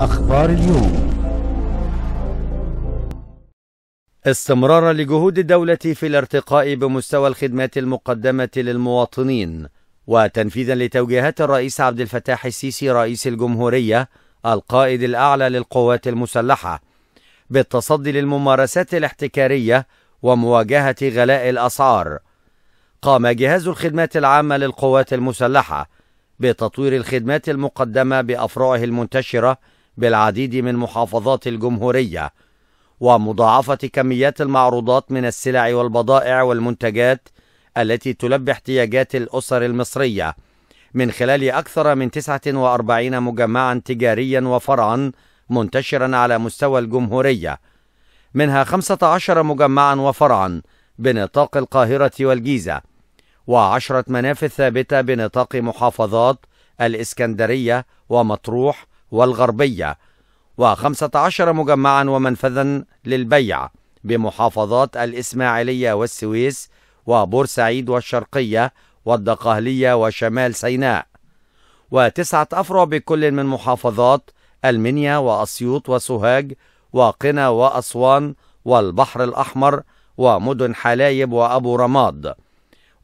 أخبار اليوم استمرار لجهود الدولة في الارتقاء بمستوى الخدمات المقدمة للمواطنين وتنفيذا لتوجيهات الرئيس عبد الفتاح السيسي رئيس الجمهورية القائد الأعلى للقوات المسلحة بالتصدي للممارسات الاحتكارية ومواجهة غلاء الأسعار قام جهاز الخدمات العامة للقوات المسلحة بتطوير الخدمات المقدمة بأفرعه المنتشرة بالعديد من محافظات الجمهورية ومضاعفة كميات المعروضات من السلع والبضائع والمنتجات التي تلبي احتياجات الأسر المصرية من خلال أكثر من 49 مجمعا تجاريا وفرعا منتشرا على مستوى الجمهورية منها 15 مجمعا وفرعا بنطاق القاهرة والجيزة وعشرة منافذ ثابتة بنطاق محافظات الإسكندرية ومطروح والغربية وخمسة عشر مجمعا ومنفذا للبيع بمحافظات الإسماعيلية والسويس وبورسعيد والشرقية والدقهلية وشمال سيناء وتسعة أفرع بكل من محافظات المنيا وأسيوط وسوهاج وقنا وأسوان والبحر الأحمر ومدن حلايب وأبو رماد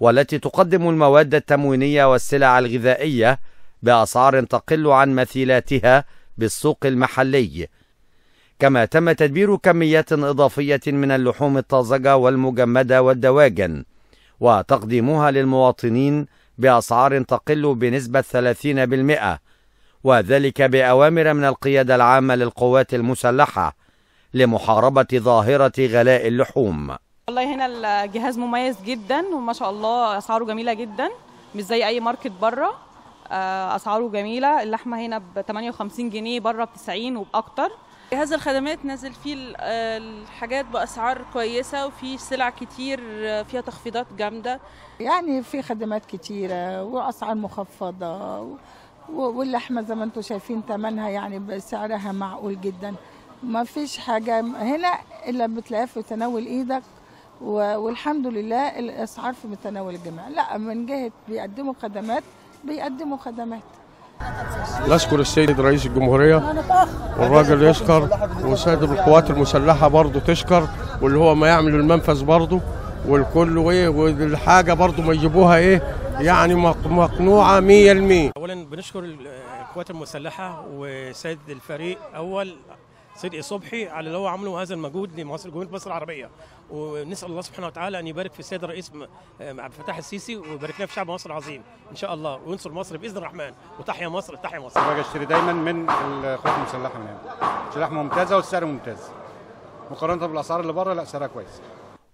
والتي تقدم المواد التموينية والسلع الغذائية بأسعار تقل عن مثيلاتها بالسوق المحلي كما تم تدبير كميات إضافية من اللحوم الطازجة والمجمدة والدواجن وتقديمها للمواطنين بأسعار تقل بنسبة 30% وذلك بأوامر من القيادة العامة للقوات المسلحة لمحاربة ظاهرة غلاء اللحوم والله هنا الجهاز مميز جدا وما شاء الله أسعاره جميلة جدا مش زي أي ماركت بره آه، اسعاره جميله اللحمه هنا ب 58 جنيه بره ب 90 وباكتر جهاز الخدمات نازل فيه آه، الحاجات باسعار كويسه وفي سلع كتير آه، فيها تخفيضات جامده يعني في خدمات كتيره واسعار مخفضه واللحمه زي ما انتم شايفين ثمنها يعني سعرها معقول جدا ما فيش حاجه هنا الا بتلاقيها في تناول ايدك والحمد لله الاسعار في متناول الجميع لا من جهه بيقدموا خدمات بيقدموا خدمات نشكر السيد رئيس الجمهورية والراجل يشكر وسيد القوات المسلحة برضه تشكر واللي هو ما يعمل المنفذ برضه والكل وايه والحاجة برضه ما يجيبوها ايه يعني مقنوعة 100% أولا بنشكر القوات المسلحة وسيد الفريق أول صدقي صبحي على اللي هو عمله هذا المجهود لمصر جمهوريه مصر العربيه ونسال الله سبحانه وتعالى ان يبارك في السيد الرئيس آه، عبد الفتاح السيسي ويبارك لنا في شعب مصر العظيم ان شاء الله وينصر مصر باذن الرحمن وتحيا مصر تحيا مصر انا بشتري دايما من الخطوط المسلحه من هنا سلاح ممتازه والسعر ممتاز مقارنه بالاسعار اللي بره لا سعرها كويس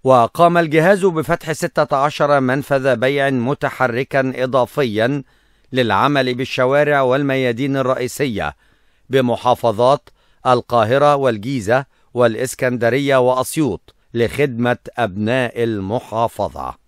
وقام الجهاز بفتح 16 منفذ بيع متحركا اضافيا للعمل بالشوارع والميادين الرئيسيه بمحافظات القاهرة والجيزة والإسكندرية وأسيوط لخدمة أبناء المحافظة